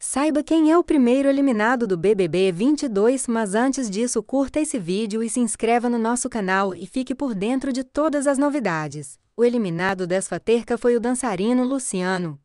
Saiba quem é o primeiro eliminado do BBB 22, mas antes disso, curta esse vídeo e se inscreva no nosso canal e fique por dentro de todas as novidades. O eliminado dessa terca foi o dançarino Luciano,